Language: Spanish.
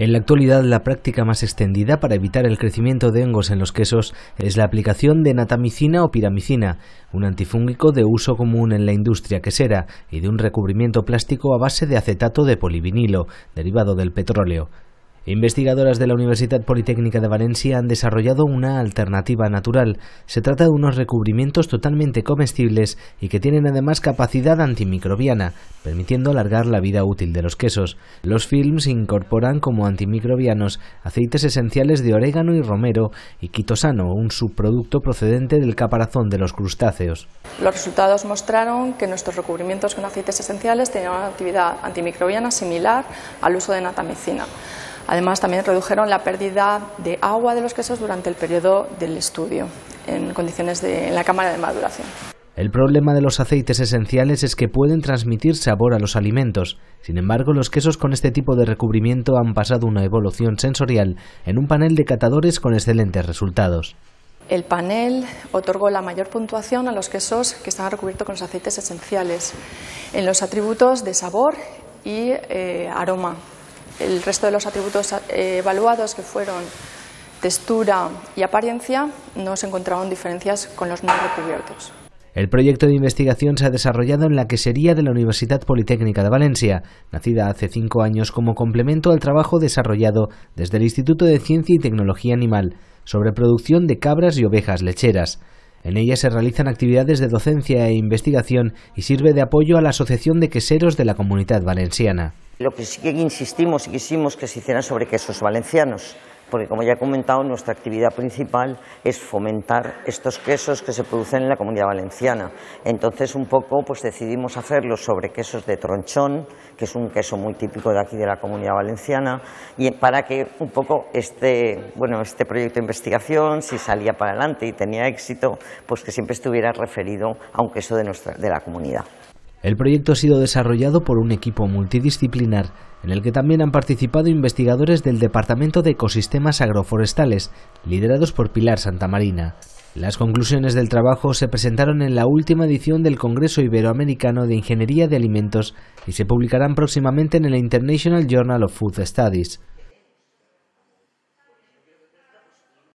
En la actualidad, la práctica más extendida para evitar el crecimiento de hongos en los quesos es la aplicación de natamicina o piramicina, un antifúngico de uso común en la industria quesera y de un recubrimiento plástico a base de acetato de polivinilo, derivado del petróleo. Investigadoras de la Universidad Politécnica de Valencia han desarrollado una alternativa natural. Se trata de unos recubrimientos totalmente comestibles y que tienen además capacidad antimicrobiana, permitiendo alargar la vida útil de los quesos. Los films incorporan como antimicrobianos aceites esenciales de orégano y romero y quitosano, un subproducto procedente del caparazón de los crustáceos. Los resultados mostraron que nuestros recubrimientos con aceites esenciales tenían una actividad antimicrobiana similar al uso de natamicina. Además, también redujeron la pérdida de agua de los quesos durante el periodo del estudio, en condiciones de en la cámara de maduración. El problema de los aceites esenciales es que pueden transmitir sabor a los alimentos. Sin embargo, los quesos con este tipo de recubrimiento han pasado una evolución sensorial en un panel de catadores con excelentes resultados. El panel otorgó la mayor puntuación a los quesos que estaban recubiertos con los aceites esenciales en los atributos de sabor y eh, aroma el resto de los atributos eh, evaluados, que fueron textura y apariencia, no se encontraron diferencias con los no recubiertos. El proyecto de investigación se ha desarrollado en la quesería de la Universidad Politécnica de Valencia, nacida hace cinco años como complemento al trabajo desarrollado desde el Instituto de Ciencia y Tecnología Animal sobre producción de cabras y ovejas lecheras. En ella se realizan actividades de docencia e investigación y sirve de apoyo a la Asociación de Queseros de la Comunidad Valenciana. Lo que sí que insistimos y quisimos que se hicieran sobre quesos valencianos, porque como ya he comentado, nuestra actividad principal es fomentar estos quesos que se producen en la comunidad valenciana. Entonces, un poco pues decidimos hacerlo sobre quesos de tronchón, que es un queso muy típico de aquí de la comunidad valenciana, y para que un poco este, bueno, este proyecto de investigación, si salía para adelante y tenía éxito, pues que siempre estuviera referido a un queso de, nuestra, de la comunidad. El proyecto ha sido desarrollado por un equipo multidisciplinar en el que también han participado investigadores del Departamento de Ecosistemas Agroforestales, liderados por Pilar Santamarina. Las conclusiones del trabajo se presentaron en la última edición del Congreso Iberoamericano de Ingeniería de Alimentos y se publicarán próximamente en el International Journal of Food Studies.